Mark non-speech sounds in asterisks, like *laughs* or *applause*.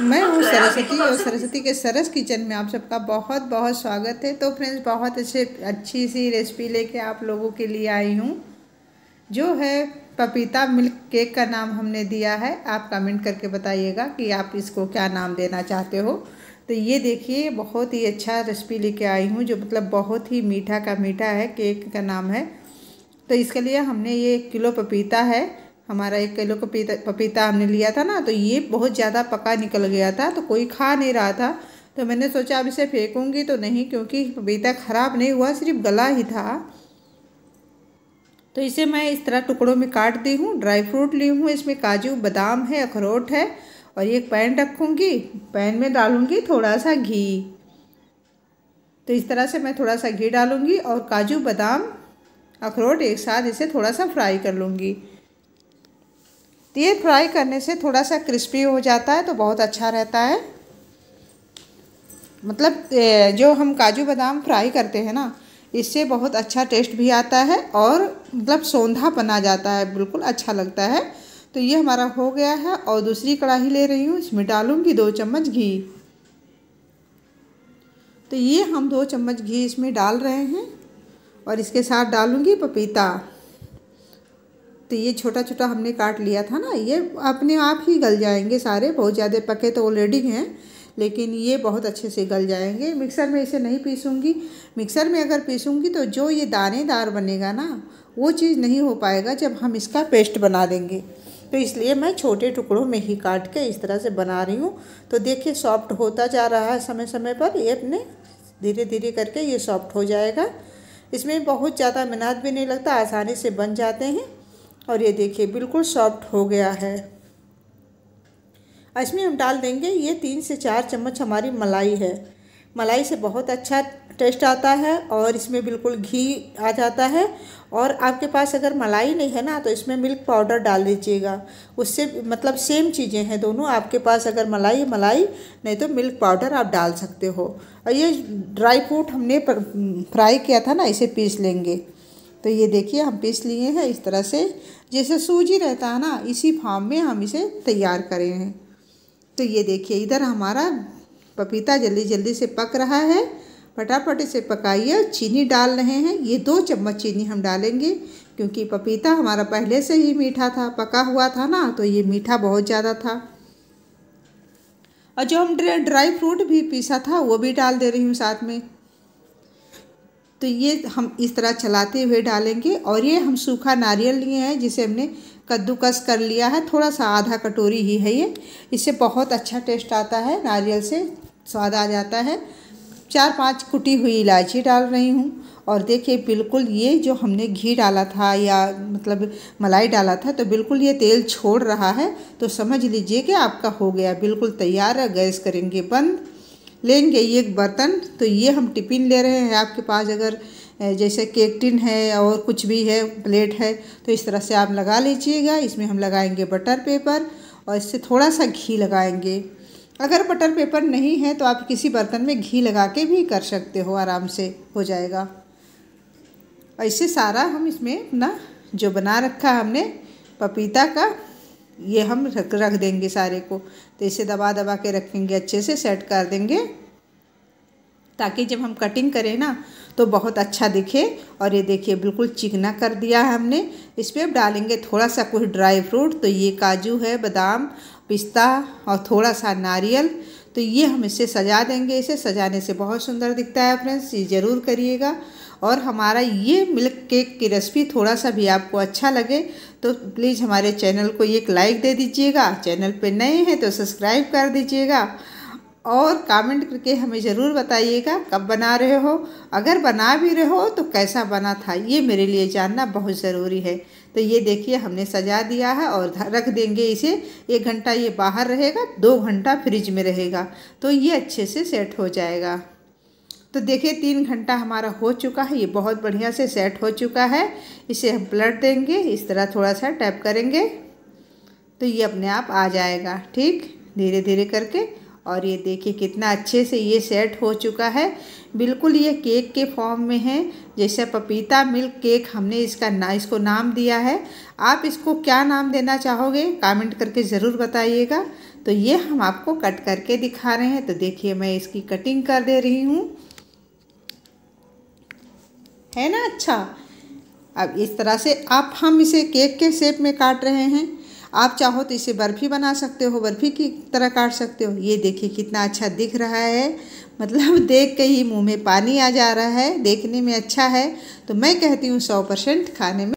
मैं हूँ सरस्वती और सरस्वती के सरस किचन में आप सबका बहुत बहुत स्वागत है तो फ्रेंड्स बहुत अच्छे अच्छी सी रेसिपी लेके आप लोगों के लिए आई हूँ जो है पपीता मिल्क केक का नाम हमने दिया है आप कमेंट करके बताइएगा कि आप इसको क्या नाम देना चाहते हो तो ये देखिए बहुत ही अच्छा रेसिपी लेके आई हूँ जो मतलब बहुत ही मीठा का मीठा है केक का नाम है तो इसके लिए हमने ये किलो पपीता है हमारा एक किलो पपीता पपीता हमने लिया था ना तो ये बहुत ज़्यादा पका निकल गया था तो कोई खा नहीं रहा था तो मैंने सोचा अब इसे फेंकूँगी तो नहीं क्योंकि पपीता ख़राब नहीं हुआ सिर्फ गला ही था तो इसे मैं इस तरह टुकड़ों में काट दी हूँ ड्राई फ्रूट ली हूँ इसमें काजू बादाम है अखरोट है और ये पैन रखूँगी पैन में डालूँगी थोड़ा सा घी तो इस तरह से मैं थोड़ा सा घी डालूँगी और काजू बादाम अखरोट एक साथ इसे थोड़ा सा फ्राई कर लूँगी तो ये फ्राई करने से थोड़ा सा क्रिस्पी हो जाता है तो बहुत अच्छा रहता है मतलब जो हम काजू बादाम फ्राई करते हैं ना इससे बहुत अच्छा टेस्ट भी आता है और मतलब सौंधा बना जाता है बिल्कुल अच्छा लगता है तो ये हमारा हो गया है और दूसरी कढ़ाई ले रही हूँ इसमें डालूँगी दो चम्मच घी तो ये हम दो चम्मच घी इसमें डाल रहे हैं और इसके साथ डालूँगी पपीता तो ये छोटा छोटा हमने काट लिया था ना ये अपने आप ही गल जाएंगे सारे बहुत ज़्यादा पके तो ऑलरेडी हैं लेकिन ये बहुत अच्छे से गल जाएंगे मिक्सर में इसे नहीं पीसूँगी मिक्सर में अगर पीसूँगी तो जो ये दानेदार बनेगा ना वो चीज़ नहीं हो पाएगा जब हम इसका पेस्ट बना देंगे तो इसलिए मैं छोटे टुकड़ों में ही काट के इस तरह से बना रही हूँ तो देखिए सॉफ्ट होता जा रहा है समय समय पर ये अपने धीरे धीरे करके ये सॉफ्ट हो जाएगा इसमें बहुत ज़्यादा मेहनत भी नहीं लगता आसानी से बन जाते हैं और ये देखिए बिल्कुल सॉफ्ट हो गया है इसमें हम डाल देंगे ये तीन से चार चम्मच हमारी मलाई है मलाई से बहुत अच्छा टेस्ट आता है और इसमें बिल्कुल घी आ जाता है और आपके पास अगर मलाई नहीं है ना तो इसमें मिल्क पाउडर डाल दीजिएगा उससे मतलब सेम चीज़ें हैं दोनों आपके पास अगर मलाई मलाई नहीं तो मिल्क पाउडर आप डाल सकते हो और ये ड्राई फ्रूट हमने फ्राई किया था ना इसे पीस लेंगे तो ये देखिए हम पीस लिए हैं इस तरह से जैसे सूजी रहता है ना इसी फॉर्म में हम इसे तैयार करें हैं तो ये देखिए इधर हमारा पपीता जल्दी जल्दी से पक रहा है फटाफट इसे पकाइए चीनी डाल रहे हैं ये दो चम्मच चीनी हम डालेंगे क्योंकि पपीता हमारा पहले से ही मीठा था पका हुआ था ना तो ये मीठा बहुत ज़्यादा था और जो हम ड्राई फ्रूट भी पीसा था वो भी डाल दे रही हूँ साथ में तो ये हम इस तरह चलाते हुए डालेंगे और ये हम सूखा नारियल लिए हैं जिसे हमने कद्दूकस कर लिया है थोड़ा सा आधा कटोरी ही है ये इससे बहुत अच्छा टेस्ट आता है नारियल से स्वाद आ जाता है चार पांच कुटी हुई इलायची डाल रही हूँ और देखिए बिल्कुल ये जो हमने घी डाला था या मतलब मलाई डाला था तो बिल्कुल ये तेल छोड़ रहा है तो समझ लीजिए कि आपका हो गया बिल्कुल तैयार है गैस करेंगे बंद लेंगे ये एक बर्तन तो ये हम टिफ़िन ले रहे हैं आपके पास अगर जैसे केक टिन है और कुछ भी है प्लेट है तो इस तरह से आप लगा लीजिएगा इसमें हम लगाएंगे बटर पेपर और इससे थोड़ा सा घी लगाएंगे अगर बटर पेपर नहीं है तो आप किसी बर्तन में घी लगा के भी कर सकते हो आराम से हो जाएगा और इससे सारा हम इसमें अपना जो बना रखा है हमने पपीता का ये हम रख रख देंगे सारे को तो इसे दबा दबा के रखेंगे अच्छे से सेट कर देंगे ताकि जब हम कटिंग करें ना तो बहुत अच्छा दिखे और ये देखिए बिल्कुल चिकना कर दिया है हमने इस पर अब डालेंगे थोड़ा सा कुछ ड्राई फ्रूट तो ये काजू है बादाम पिस्ता और थोड़ा सा नारियल तो ये हम इसे सजा देंगे इसे सजाने से बहुत सुंदर दिखता है फ्रेंड्स ये ज़रूर करिएगा और हमारा ये मिल्क केक की रेसिपी थोड़ा सा भी आपको अच्छा लगे तो प्लीज़ हमारे चैनल को एक लाइक दे दीजिएगा चैनल पे नए हैं तो सब्सक्राइब कर दीजिएगा और कमेंट करके हमें ज़रूर बताइएगा कब बना रहे हो अगर बना भी रहे हो तो कैसा बना था ये मेरे लिए जानना बहुत ज़रूरी है तो ये देखिए हमने सजा दिया है और रख देंगे इसे एक घंटा ये बाहर रहेगा दो घंटा फ्रिज में रहेगा तो ये अच्छे से सेट हो जाएगा तो देखिए तीन घंटा हमारा हो चुका है ये बहुत बढ़िया से सेट हो चुका है इसे हम पलट देंगे इस तरह थोड़ा सा टैप करेंगे तो ये अपने आप आ जाएगा ठीक धीरे धीरे करके और ये देखिए कितना अच्छे से ये सेट हो चुका है बिल्कुल ये केक के फॉर्म में है जैसे पपीता मिल्क केक हमने इसका ना इसको नाम दिया है आप इसको क्या नाम देना चाहोगे कमेंट करके ज़रूर बताइएगा तो ये हम आपको कट करके दिखा रहे हैं तो देखिए मैं इसकी कटिंग कर दे रही हूँ है ना अच्छा अब इस तरह से आप हम इसे केक के शेप में काट रहे हैं आप चाहो तो इसे बर्फ़ी बना सकते हो बर्फ़ी की तरह काट सकते हो ये देखिए कितना अच्छा दिख रहा है मतलब *laughs* देख के ही मुंह में पानी आ जा रहा है देखने में अच्छा है तो मैं कहती हूँ सौ परसेंट खाने में